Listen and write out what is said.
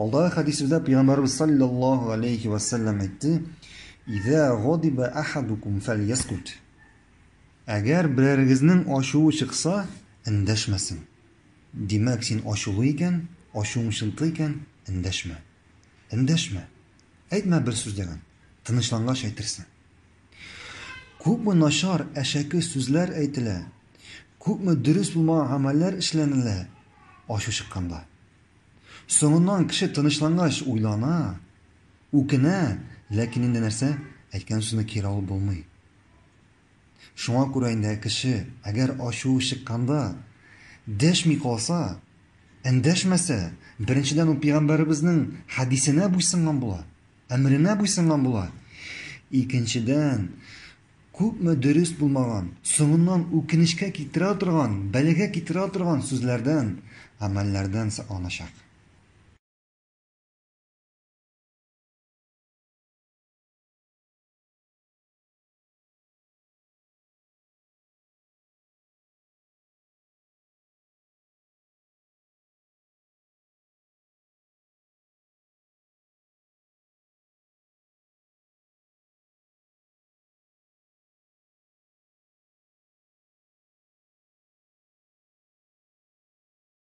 olloh hadisida payg'ambarimiz sollallohu alayhi vasallam aytdi agar biraringizning oshuvi chiqsa indashmasin demak sen oshug'i ekan oshuving shiltiq ekan indashma indashma aytma bir so'z degan tinchlangach aytirsin ko'pmi noshor ashaki so'zlar aytila ko'pmi durust bo'lmagan amallar ishlanila oshuv chiqqanda Соңыннан кеше тынычлангач уйлана, үкенә, ләкин инде нәрсә әйткән сүзне кире алып булмый. Шуңа күрә инде кеше, әгәр ашу чыкканда, дәшми калса, эндәшмәсә, беренчедән ул пигамбарыбызның хадисенә буйсынган була, әмеренә буйсынган була. Икенчедән, күпме дөрес булмаган, соңыннан үкенешкә китерә торган, бәлегә китерә торган сүзләрдән, әмәлләрдән сыанашак.